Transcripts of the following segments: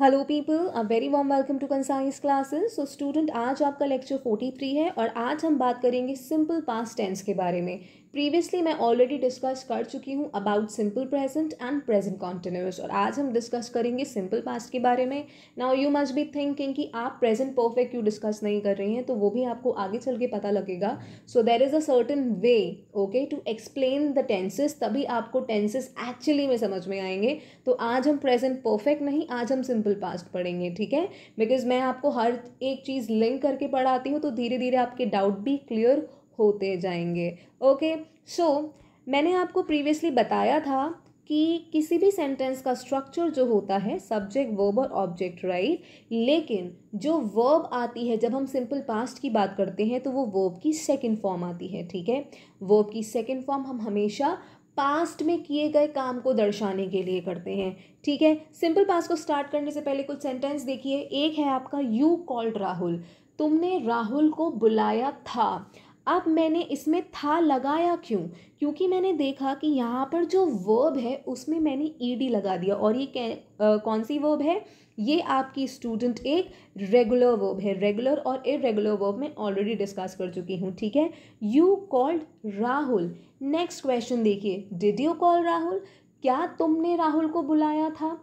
hello people a very warm welcome to conscience classes so student आज आपका lecture forty three है और आज हम बात करेंगे सिंपल पास्ट टेंस के बारे में प्रीवियसली मैं ऑलरेडी डिस्कस कर चुकी हूँ about simple present and present continuous और आज हम डिस्कस करेंगे सिंपल पास्ट के बारे में now you must be thinking कि आप प्रेजेंट परफेक्ट क्यों डिस्कस नहीं कर रही हैं तो वो भी आपको आगे चल के पता लगेगा so there is a certain way okay to explain the tenses तभी आपको टेंसेस एक्चुअली में समझ में आएंगे तो आज हम प्रेजेंट परफेक्ट नहीं आज हम सिंपल पास्ट पढ़ेंगे ठीक है बिकॉज मैं आपको हर एक चीज़ लिंक करके पढ़ाती हूँ तो धीरे धीरे आपके डाउट भी क्लियर होते जाएंगे ओके सो so, मैंने आपको प्रीवियसली बताया था कि किसी भी सेंटेंस का स्ट्रक्चर जो होता है सब्जेक्ट वर्ब और ऑब्जेक्ट राइट लेकिन जो वर्ब आती है जब हम सिंपल पास्ट की बात करते हैं तो वो वर्ब की सेकंड फॉर्म आती है ठीक है वर्ब की सेकंड फॉर्म हम हमेशा पास्ट में किए गए काम को दर्शाने के लिए करते हैं ठीक है सिंपल पास्ट को स्टार्ट करने से पहले कुछ सेंटेंस देखिए एक है आपका यू कॉल्ड राहुल तुमने राहुल को बुलाया था अब मैंने इसमें था लगाया क्यों क्योंकि मैंने देखा कि यहाँ पर जो वर्ब है उसमें मैंने ई डी लगा दिया और ये आ, कौन सी वर्ब है ये आपकी स्टूडेंट एक रेगुलर वर्ब है रेगुलर और इरेगुलर वर्ब मैं ऑलरेडी डिस्कस कर चुकी हूँ ठीक है you called Rahul next question देखिए डिड यू कॉल राहुल क्या तुमने राहुल को बुलाया था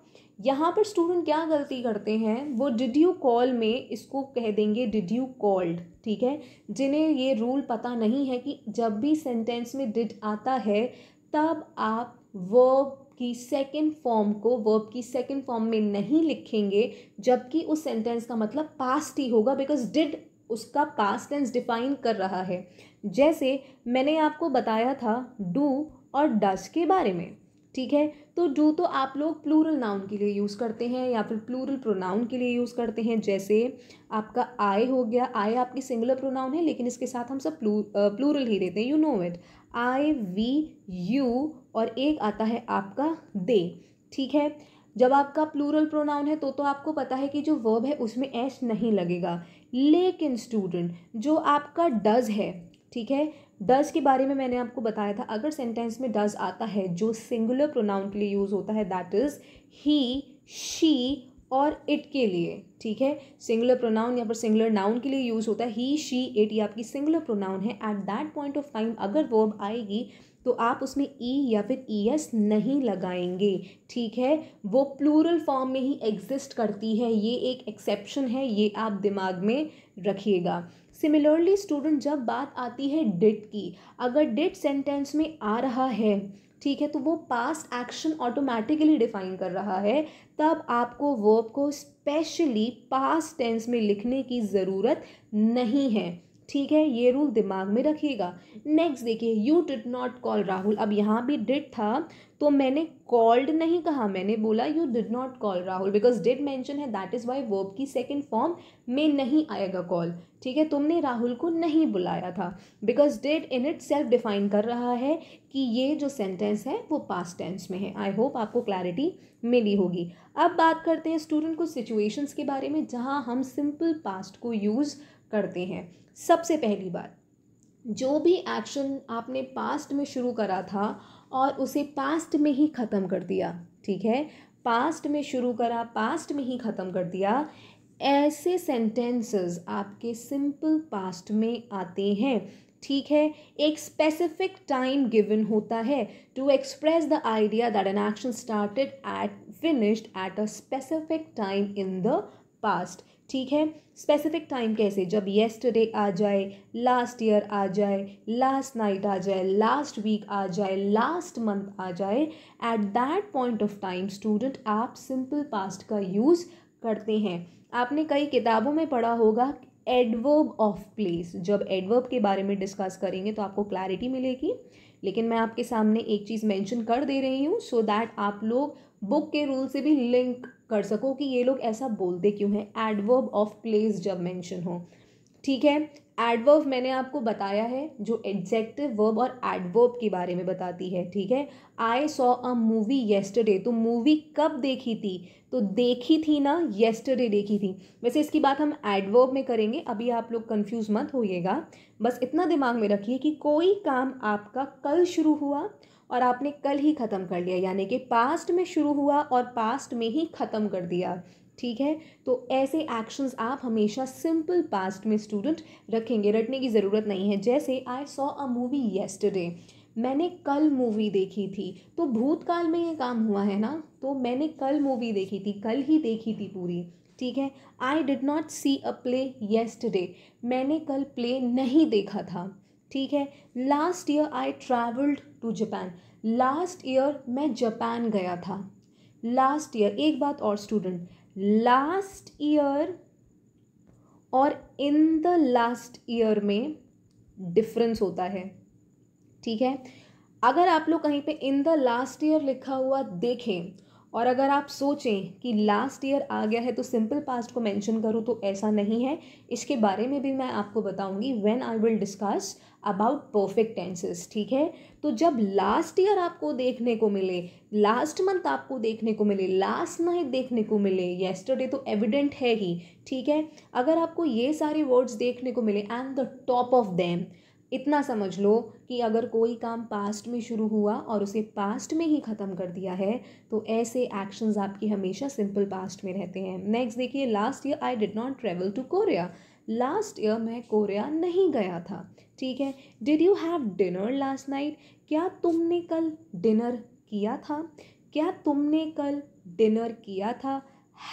यहाँ पर स्टूडेंट क्या गलती करते हैं वो डिड यू कॉल में इसको कह देंगे डिड यू कॉल्ड ठीक है जिन्हें ये रूल पता नहीं है कि जब भी सेंटेंस में डिड आता है तब आप वर्ब की सेकंड फॉर्म को वर्ब की सेकंड फॉर्म में नहीं लिखेंगे जबकि उस सेंटेंस का मतलब पास्ट ही होगा बिकॉज डिड उसका पास्ट टेंस डिफाइन कर रहा है जैसे मैंने आपको बताया था डू और डज के बारे में ठीक है तो डू तो आप लोग प्लूरल नाउन के लिए यूज़ करते हैं या फिर प्लूरल प्रोनाउन के लिए यूज़ करते हैं जैसे आपका आई हो गया आई आपकी सिंगुलर प्रोनाउन है लेकिन इसके साथ हम सब प्लू प्लूरल ही देते हैं you know it I we you और एक आता है आपका दे ठीक है जब आपका प्लूरल प्रोनाउन है तो तो आपको पता है कि जो वर्ब है उसमें एश नहीं लगेगा लेकिन स्टूडेंट जो आपका डज है ठीक है डज के बारे में मैंने आपको बताया था अगर सेंटेंस में डज आता है जो सिंगुलर प्रोनाउन के लिए यूज़ होता है दैट इज़ ही शी और इट के लिए ठीक है सिंगुलर प्रोनाउन या फिर सिंगुलर नाउन के लिए यूज़ होता है ही शी इट ये आपकी सिंगुलर प्रोनाउन है at that point of time अगर वर्ब आएगी तो आप उसमें ई e या फिर ई एस नहीं लगाएंगे ठीक है वो प्लूरल फॉर्म में ही एग्जिस्ट करती है ये एक एक्सेप्शन है ये आप दिमाग में रखिएगा सिमिलरली स्टूडेंट जब बात आती है डिट की अगर डिट सेंटेंस में आ रहा है ठीक है तो वो पास्ट एक्शन ऑटोमेटिकली डिफाइन कर रहा है तब आपको वर्ब को स्पेशली पास्ट टेंस में लिखने की ज़रूरत नहीं है ठीक है ये रूल दिमाग में रखिएगा नेक्स्ट देखिए you did not call Rahul अब यहाँ भी डिड था तो मैंने कॉल्ड नहीं कहा मैंने बोला you did not call Rahul because did mention है दैट इज़ वाई वर्ब की सेकेंड फॉर्म में नहीं आएगा कॉल ठीक है तुमने राहुल को नहीं बुलाया था because did in itself define कर रहा है कि ये जो सेंटेंस है वो पास्ट टेंस में है आई होप आपको क्लैरिटी मिली होगी अब बात करते हैं स्टूडेंट को सिचुएशंस के बारे में जहाँ हम सिंपल पास्ट को यूज़ करते हैं सबसे पहली बात जो भी एक्शन आपने पास्ट में शुरू करा था और उसे पास्ट में ही ख़त्म कर दिया ठीक है पास्ट में शुरू करा पास्ट में ही ख़त्म कर दिया ऐसे सेंटेंसेस आपके सिंपल पास्ट में आते हैं ठीक है एक स्पेसिफिक टाइम गिवन होता है to express the idea that an action started at finished at a specific time in the past ठीक है स्पेसिफिक टाइम कैसे जब येस्टरडे आ जाए लास्ट ईयर आ जाए लास्ट नाइट आ जाए लास्ट वीक आ जाए लास्ट मंथ आ जाए at that point of time student आप सिंपल पास्ट का यूज़ करते हैं आपने कई किताबों में पढ़ा होगा एडवर्ब ऑफ प्लेस जब एडवर्ब के बारे में डिस्कस करेंगे तो आपको क्लैरिटी मिलेगी लेकिन मैं आपके सामने एक चीज़ मेंशन कर दे रही हूँ सो दैट आप लोग बुक के रूल से भी लिंक कर सको कि ये लोग ऐसा बोलते क्यों हैं एडवर्ब ऑफ प्लेस जब मेंशन हो ठीक है एडवर्ब मैंने आपको बताया है जो एग्जैक्टिव वर्ब और एडवर्ब के बारे में बताती है ठीक है I saw a movie yesterday तो मूवी कब देखी थी तो देखी थी ना येस्टरडे देखी थी वैसे इसकी बात हम एडवर्ब में करेंगे अभी आप लोग कंफ्यूज मत होइएगा बस इतना दिमाग में रखिए कि कोई काम आपका कल शुरू हुआ और आपने कल ही ख़त्म कर लिया यानी कि पास्ट में शुरू हुआ और पास्ट में ही ख़त्म कर दिया ठीक है तो ऐसे एक्शंस आप हमेशा सिंपल पास्ट में स्टूडेंट रखेंगे रटने की ज़रूरत नहीं है जैसे I saw a movie yesterday मैंने कल मूवी देखी थी तो भूतकाल में ये काम हुआ है ना तो मैंने कल मूवी देखी थी कल ही देखी थी पूरी ठीक है I did not see a play yesterday मैंने कल प्ले नहीं देखा था ठीक है last year I travelled to Japan last year मैं जापान गया था लास्ट ईयर एक बात और स्टूडेंट लास्ट ईयर और इन द लास्ट ईयर में डिफरेंस होता है ठीक है अगर आप लोग कहीं पे इन द लास्ट ईयर लिखा हुआ देखें और अगर आप सोचें कि लास्ट ईयर आ गया है तो सिंपल पास्ट को मेंशन करूँ तो ऐसा नहीं है इसके बारे में भी मैं आपको बताऊंगी when I will discuss about perfect tenses ठीक है तो जब लास्ट ईयर आपको देखने को मिले लास्ट मंथ आपको देखने को मिले लास्ट नाइट देखने को मिले येस्टरडे तो एविडेंट है ही ठीक है अगर आपको ये सारे वर्ड्स देखने को मिले and the top of them इतना समझ लो कि अगर कोई काम पास्ट में शुरू हुआ और उसे पास्ट में ही ख़त्म कर दिया है तो ऐसे एक्शंस आपके हमेशा सिंपल पास्ट में रहते हैं नेक्स्ट देखिए last year I did not travel to Korea last year मैं कोरिया नहीं गया था ठीक है did you have dinner last night क्या तुमने कल डिनर किया था क्या तुमने कल डिनर किया था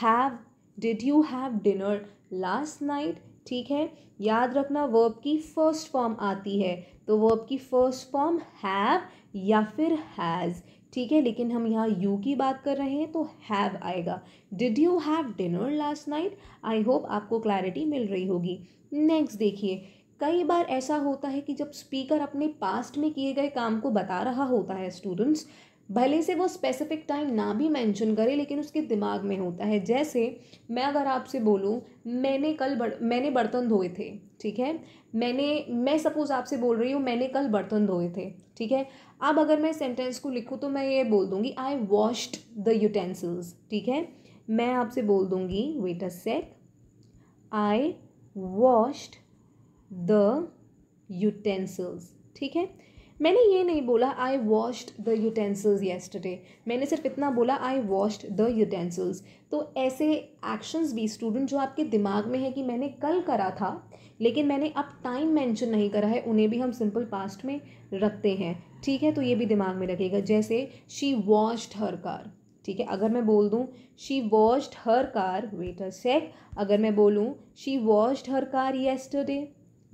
have did you have dinner last night ठीक है याद रखना वर्ब की फर्स्ट फॉर्म आती है तो वर्ब की फर्स्ट फॉर्म हैव या फिर हैज़ ठीक है लेकिन हम यहाँ यू की बात कर रहे हैं तो हैव आएगा did you have dinner last night I hope आपको क्लैरिटी मिल रही होगी नेक्स्ट देखिए कई बार ऐसा होता है कि जब स्पीकर अपने पास्ट में किए गए काम को बता रहा होता है स्टूडेंट्स भले से वो स्पेसिफिक टाइम ना भी मेंशन करे लेकिन उसके दिमाग में होता है जैसे मैं अगर आपसे बोलूँ मैंने कल बड़, मैंने बर्तन धोए थे ठीक है मैंने मैं सपोज़ आपसे बोल रही हूँ मैंने कल बर्तन धोए थे ठीक है अब अगर मैं सेंटेंस को लिखूँ तो मैं ये बोल दूँगी आई वॉश्ड द यूटेंसिल्स ठीक है मैं आपसे बोल दूँगी wait a sec I washed the utensils ठीक है मैंने ये नहीं बोला I washed the utensils yesterday मैंने सिर्फ इतना बोला आई वॉश्ड द यूटेंसिल्स तो ऐसे एक्शंस भी स्टूडेंट जो आपके दिमाग में है कि मैंने कल करा था लेकिन मैंने अब टाइम मेंशन नहीं करा है उन्हें भी हम सिंपल पास्ट में रखते हैं ठीक है तो ये भी दिमाग में रखेगा जैसे शी वॉश्ड हर कार ठीक है अगर मैं बोल दूँ she washed her car wait a sec अगर मैं बोलूँ she washed her car yesterday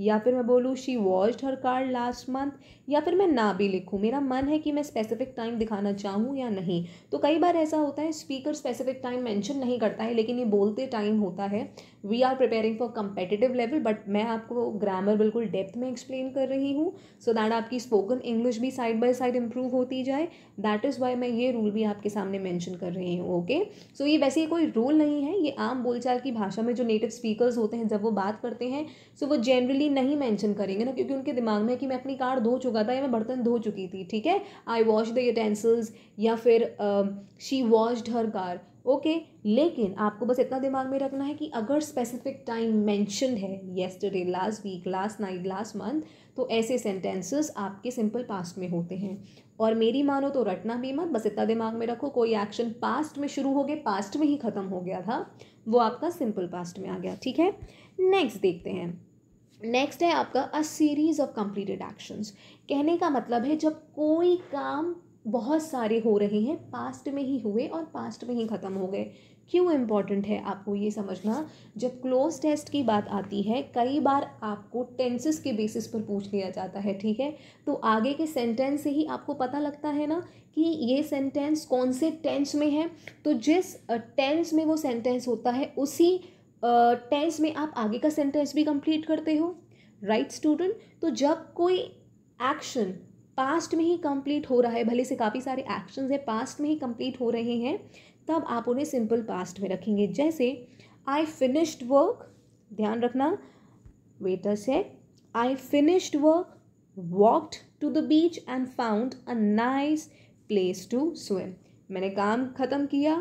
या फिर मैं बोलूँ she watched her car last month या फिर मैं ना भी लिखूँ मेरा मन है कि मैं स्पेसिफिक टाइम दिखाना चाहूँ या नहीं तो कई बार ऐसा होता है स्पीकर स्पेसिफिक टाइम मेंशन नहीं करता है लेकिन ये बोलते टाइम होता है we are preparing for competitive level but मैं आपको ग्रामर बिल्कुल डेप्थ में एक्सप्लेन कर रही हूँ सो दैट आपकी स्पोकन इंग्लिश भी साइड बाई साइड इम्प्रूव होती जाए दैट इज़ वाई मैं ये रूल भी आपके सामने मैंशन कर रही हूँ ओके सो ये वैसे ये कोई रूल नहीं है ये आम बोलचाल की भाषा में जो नेटिव स्पीकर होते हैं जब वो बात करते हैं सो so वो जनरली डेफिनेटली नहीं मेंशन करेंगे ना क्योंकि उनके दिमाग में है कि मैं अपनी कार धो चुका था या मैं बर्तन धो चुकी थी ठीक है आई वॉश द यूटेंसिल्स या फिर she washed her car okay लेकिन आपको बस इतना दिमाग में रखना है कि अगर स्पेसिफिक टाइम मैंशन है yesterday last week last night last month तो ऐसे सेंटेंसेस आपके सिंपल पास्ट में होते हैं और मेरी मानो तो रटना भी मत बस इतना दिमाग में रखो कोई एक्शन पास्ट में शुरू हो गया पास्ट में ही ख़त्म हो गया था वो आपका सिंपल पास्ट में आ गया ठीक है नेक्स्ट देखते हैं नेक्स्ट है आपका a series of completed actions कहने का मतलब है जब कोई काम बहुत सारे हो रहे हैं पास्ट में ही हुए और पास्ट में ही ख़त्म हो गए क्यों इम्पॉर्टेंट है आपको ये समझना जब क्लोज टेस्ट की बात आती है कई बार आपको टेंसेस के बेसिस पर पूछ लिया जाता है ठीक है तो आगे के सेंटेंस से ही आपको पता लगता है ना कि ये सेंटेंस कौन से टेंस में है तो जिस टेंस में वो सेंटेंस होता है उसी टेंस में आप आगे का सेंटेंस भी कंप्लीट करते हो राइट right, स्टूडेंट तो जब कोई एक्शन पास्ट में ही कंप्लीट हो रहा है भले से काफ़ी सारे एक्शंस है पास्ट में ही कंप्लीट हो रहे हैं तब आप उन्हें सिंपल पास्ट में रखेंगे जैसे आई फिनिश्ड वर्क ध्यान रखना वेटर से I finished work walked to the beach and found a nice place to swim मैंने काम ख़त्म किया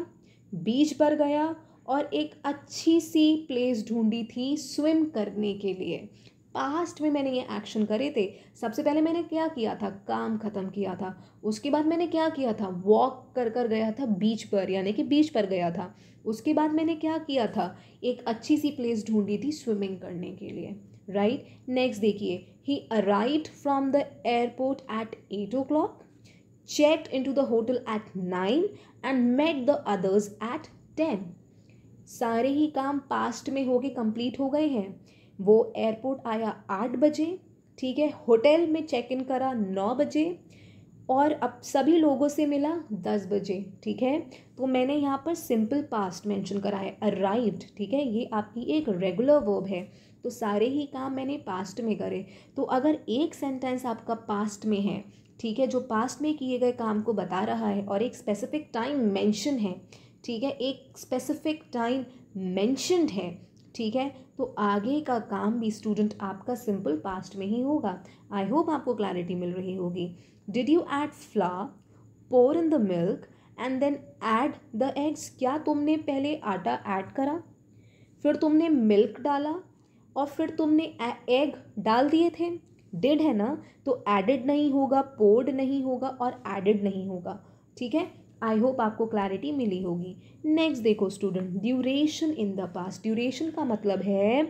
बीच पर गया और एक अच्छी सी प्लेस ढूंढी थी स्विम करने के लिए पास्ट में मैंने ये एक्शन करे थे सबसे पहले मैंने क्या किया था काम ख़त्म किया था उसके बाद मैंने क्या किया था वॉक कर कर गया था बीच पर यानी कि बीच पर गया था उसके बाद मैंने क्या किया था एक अच्छी सी प्लेस ढूंढी थी स्विमिंग करने के लिए राइट नेक्स्ट देखिए he arrived from the airport at eight o'clock check in to the hotel at nine and met the others at ten सारे ही काम पास्ट में होके कंप्लीट हो गए हैं वो एयरपोर्ट आया आठ बजे ठीक है होटल में चेक इन करा नौ बजे और अब सभी लोगों से मिला दस बजे ठीक है तो मैंने यहाँ पर सिंपल पास्ट मेंशन करा है अराइव्ड ठीक है ये आपकी एक रेगुलर वर्ब है तो सारे ही काम मैंने पास्ट में करे तो अगर एक सेंटेंस आपका पास्ट में है ठीक है जो पास्ट में किए गए काम को बता रहा है और एक स्पेसिफिक टाइम मेंशन है ठीक है एक स्पेसिफिक टाइम मैंशनड है ठीक है तो आगे का काम भी स्टूडेंट आपका सिंपल पास्ट में ही होगा आई होप आपको क्लैरिटी मिल रही होगी did you add flour in the milk and then add the eggs क्या तुमने पहले आटा ऐड करा फिर तुमने मिल्क डाला और फिर तुमने एग डाल दिए थे डिड है ना तो एडेड नहीं होगा पोर्ड नहीं होगा और एडिड नहीं होगा ठीक है आई होप आपको क्लैरिटी मिली होगी नेक्स्ट देखो student duration in the past duration का मतलब है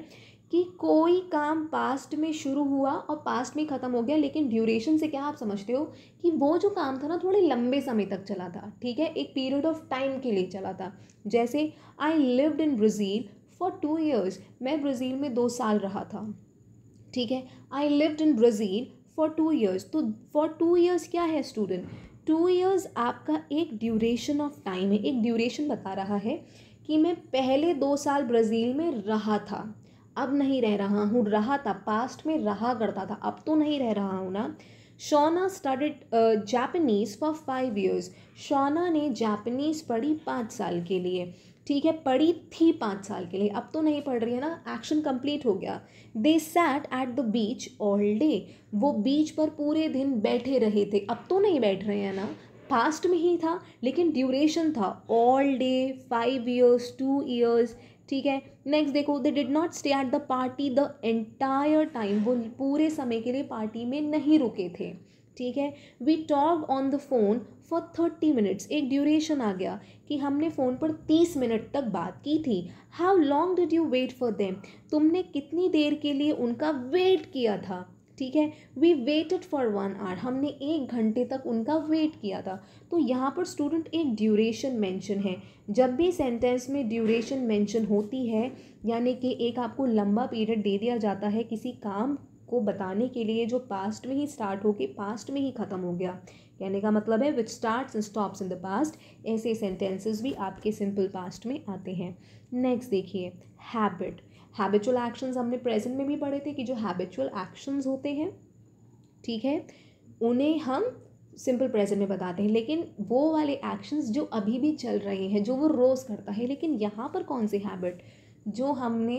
कि कोई काम पास्ट में शुरू हुआ और पास्ट में ख़त्म हो गया लेकिन ड्यूरेशन से क्या आप समझते हो कि वो जो काम था ना थोड़े लंबे समय तक चला था ठीक है एक पीरियड ऑफ टाइम के लिए चला था जैसे I lived in Brazil for two years मैं ब्राज़ील में दो साल रहा था ठीक है I lived in Brazil for two years तो फॉर टू ईयर्स क्या है स्टूडेंट टू ईयर्स आपका एक ड्यूरेशन ऑफ टाइम है एक ड्यूरेशन बता रहा है कि मैं पहले दो साल ब्राज़ील में रहा था अब नहीं रह रहा हूँ रहा था पास्ट में रहा करता था अब तो नहीं रह रहा हूँ ना Shona started Japanese for five years Shona ने जापनीज पढ़ी पाँच साल के लिए ठीक है पढ़ी थी पाँच साल के लिए अब तो नहीं पढ़ रही है ना एक्शन कंप्लीट हो गया they sat at the beach all day वो बीच पर पूरे दिन बैठे रहे थे अब तो नहीं बैठ रहे हैं ना पास्ट में ही था लेकिन ड्यूरेशन था all day five years two years ठीक है नेक्स्ट देखो they did not stay at the party the entire time वो पूरे समय के लिए पार्टी में नहीं रुके थे ठीक है we talk on the phone for thirty minutes एक ड्यूरेशन आ गया कि हमने फ़ोन पर तीस मिनट तक बात की थी how long did you wait for them तुमने कितनी देर के लिए उनका वेट किया था ठीक है we waited for one hour हमने एक घंटे तक उनका वेट किया था तो यहाँ पर स्टूडेंट एक ड्यूरेशन मेंशन है जब भी सेंटेंस में ड्यूरेशन मेंशन होती है यानी कि एक आपको लंबा पीरियड दे दिया जाता है किसी काम को बताने के लिए जो पास्ट में ही स्टार्ट के पास्ट में ही ख़त्म हो गया कहने का मतलब है which start stops in the past ऐसे सेंटेंसेस भी आपके सिंपल पास्ट में आते हैं नेक्स्ट देखिए हैबिट हैबिचुअल एक्शंस हमने प्रेजेंट में भी पढ़े थे कि जो हैबिचुअल एक्शंस होते हैं ठीक है उन्हें हम सिंपल प्रेजेंट में बताते हैं लेकिन वो वाले एक्शंस जो अभी भी चल रहे हैं जो वो रोज़ करता है लेकिन यहाँ पर कौन सी हैबिट जो हमने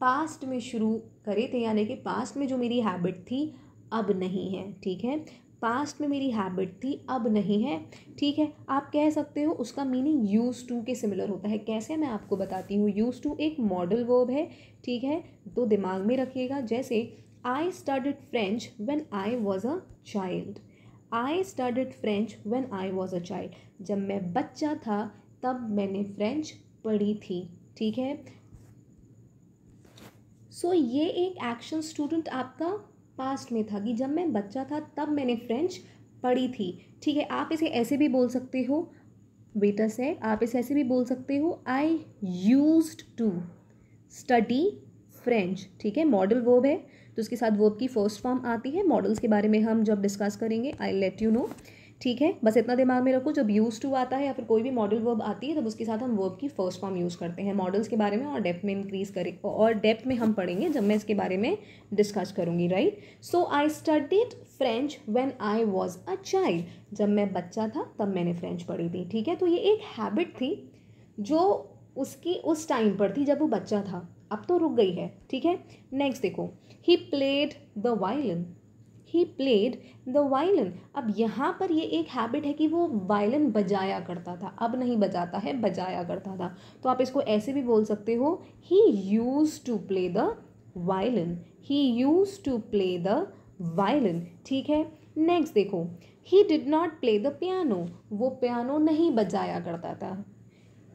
पास्ट में शुरू करे थे तो यानी कि पास्ट में जो मेरी हैबिट थी अब नहीं है ठीक है पास्ट में मेरी हैबिट थी अब नहीं है ठीक है आप कह सकते हो उसका मीनिंग यूज़ टू के सिमिलर होता है कैसे मैं आपको बताती हूँ यूज़ टू एक मॉडल वर्ब है ठीक है तो दिमाग में रखिएगा जैसे I start French when I was a child I started French when I was a child जब मैं बच्चा था तब मैंने फ्रेंच पढ़ी थी ठीक है सो so, ये एक एक्शन स्टूडेंट आपका पास्ट में था कि जब मैं बच्चा था तब मैंने फ्रेंच पढ़ी थी ठीक है आप इसे ऐसे भी बोल सकते हो बेटा से आप इसे ऐसे भी बोल सकते हो I use to study French ठीक है मॉडल वर्ब है तो उसके साथ वर्ब की फर्स्ट फॉर्म आती है मॉडल्स के बारे में हम जब डिस्कस करेंगे आई लेट यू नो ठीक है बस इतना दिमाग में रखो जब यूज़ टू आता है या फिर कोई भी मॉडल वर्ब आती है तब उसके साथ हम वर्ब की फर्स्ट फॉर्म यूज़ करते हैं मॉडल्स के बारे में और डेप्थ में इंक्रीज करें और डेप्थ में हम पढ़ेंगे जब मैं इसके बारे में डिस्कस करूँगी right so I studied French when I was a child जब मैं बच्चा था तब मैंने फ्रेंच पढ़ी थी ठीक है तो ये एक हैबिट थी जो उसकी उस टाइम पर थी जब वो बच्चा था अब तो रुक गई है ठीक है नेक्स्ट देखो he played the violin he played the violin अब यहाँ पर ये एक हैबिट है कि वो वायलिन बजाया करता था अब नहीं बजाता है बजाया करता था तो आप इसको ऐसे भी बोल सकते हो he use to play the violin he use to play the violin ठीक है नेक्स्ट देखो he did not play the piano वो पियानो नहीं बजाया करता था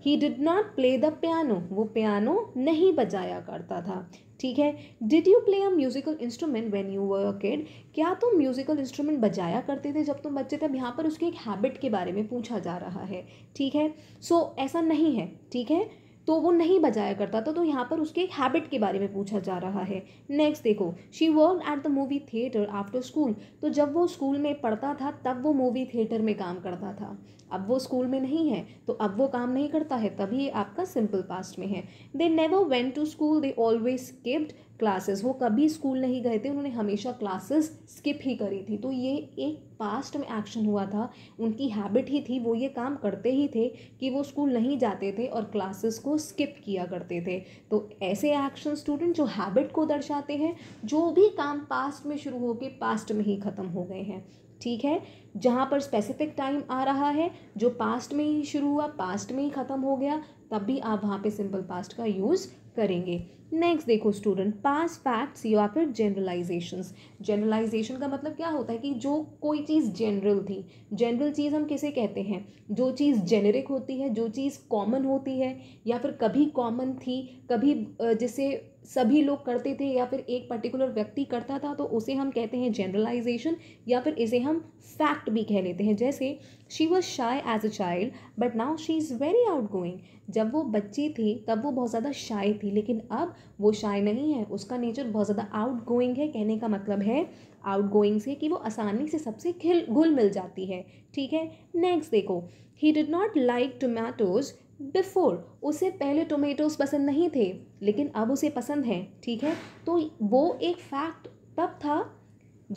he did not play the piano वो पियानो नहीं बजाया करता था ठीक है did you play a musical instrument when you were a kid क्या तुम तो म्यूजिकल इंस्ट्रूमेंट बजाया करते थे जब तुम बच्चे थे अब यहाँ पर उसके एक हैबिट के बारे में पूछा जा रहा है ठीक है सो so, ऐसा नहीं है ठीक है तो वो नहीं बजाया करता था तो यहाँ पर उसके एक हैबिट के बारे में पूछा जा रहा है नेक्स्ट देखो she work at the movie theatre after school तो जब वो स्कूल में पढ़ता था तब वो मूवी थिएटर में काम करता था अब वो स्कूल में नहीं है तो अब वो काम नहीं करता है तभी आपका सिंपल पास्ट में है they never went to school they always skipped classes वो कभी स्कूल नहीं गए थे उन्होंने हमेशा क्लासेस स्किप ही करी थी तो ये एक पास्ट में एक्शन हुआ था उनकी हैबिट ही थी वो ये काम करते ही थे कि वो स्कूल नहीं जाते थे और क्लासेस को स्किप किया करते थे तो ऐसे एक्शन स्टूडेंट जो हैबिट को दर्शाते हैं जो भी काम पास्ट में शुरू होकर पास्ट में ही ख़त्म हो गए हैं ठीक है जहाँ पर स्पेसिफिक टाइम आ रहा है जो पास्ट में ही शुरू हुआ पास्ट में ही ख़त्म हो गया तब भी आप वहाँ पे सिंपल पास्ट का यूज़ करेंगे नेक्स्ट देखो स्टूडेंट पास फैक्ट्स या फिर जनरलाइजेशंस जनरलाइजेशन का मतलब क्या होता है कि जो कोई चीज़ जनरल थी जनरल चीज़ हम किसे कहते हैं जो चीज़ जेनेरिक होती है जो चीज़ कॉमन होती है या फिर कभी कॉमन थी कभी जिसे सभी लोग करते थे या फिर एक पर्टिकुलर व्यक्ति करता था तो उसे हम कहते हैं जनरलाइजेशन या फिर इसे हम फैक्ट भी कह लेते हैं जैसे she was shy as a child but now she is very outgoing जब वो बच्चे थे तब वो बहुत ज़्यादा शाई थी लेकिन अब वो शाई नहीं है उसका नेचर बहुत ज़्यादा आउट गोइंग है कहने का मतलब है आउट गोइंग से कि वो आसानी से सबसे खिल घुल मिल जाती है ठीक है नेक्स्ट देखो he did not like tomatoes before उसे पहले टोमेटोज़ पसंद नहीं थे लेकिन अब उसे पसंद हैं ठीक है तो वो एक फैक्ट तब था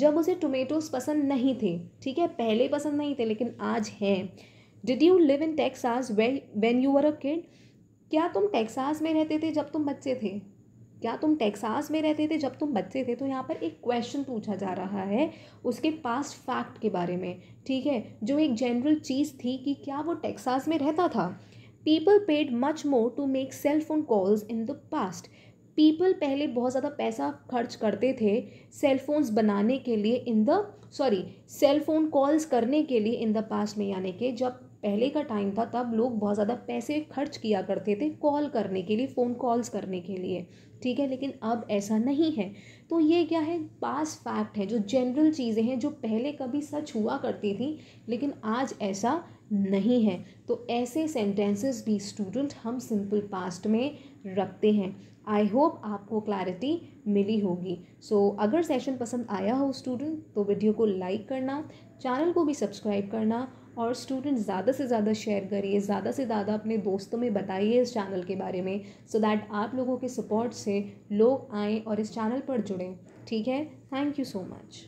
जब उसे टोमेटोज़ पसंद नहीं थे ठीक है पहले पसंद नहीं थे लेकिन आज हैं did you live in Texas when you were a kid क्या तुम टेक्सास में रहते थे जब तुम बच्चे थे क्या तुम टेक्सास में रहते थे जब तुम बच्चे थे तो यहाँ पर एक क्वेश्चन पूछा जा रहा है उसके पास्ट फैक्ट के बारे में ठीक है जो एक जनरल चीज़ थी कि क्या वो टेक्सास में रहता था people paid much more to make cell phone calls in the past people पहले बहुत ज़्यादा पैसा खर्च करते थे सेल फोन्स बनाने के लिए in the sorry cell phone calls करने के लिए इन द पास्ट में यानी कि जब पहले का टाइम था तब लोग बहुत ज़्यादा पैसे खर्च किया करते थे कॉल करने के लिए फ़ोन कॉल्स करने के लिए ठीक है लेकिन अब ऐसा नहीं है तो ये क्या है पास फैक्ट है जो जनरल चीज़ें हैं जो पहले कभी सच हुआ करती थी लेकिन आज ऐसा नहीं है तो ऐसे सेंटेंसेस भी स्टूडेंट हम सिंपल पास्ट में रखते हैं आई होप आपको क्लैरिटी मिली होगी सो so, अगर सेशन पसंद आया हो स्टूडेंट तो वीडियो को लाइक करना चैनल को भी सब्सक्राइब करना और स्टूडेंट ज़्यादा से ज़्यादा शेयर करिए ज़्यादा से ज़्यादा अपने दोस्तों में बताइए इस चैनल के बारे में सो so दैट आप लोगों के सपोर्ट से लोग आएँ और इस चैनल पर जुड़ें ठीक है थैंक यू सो मच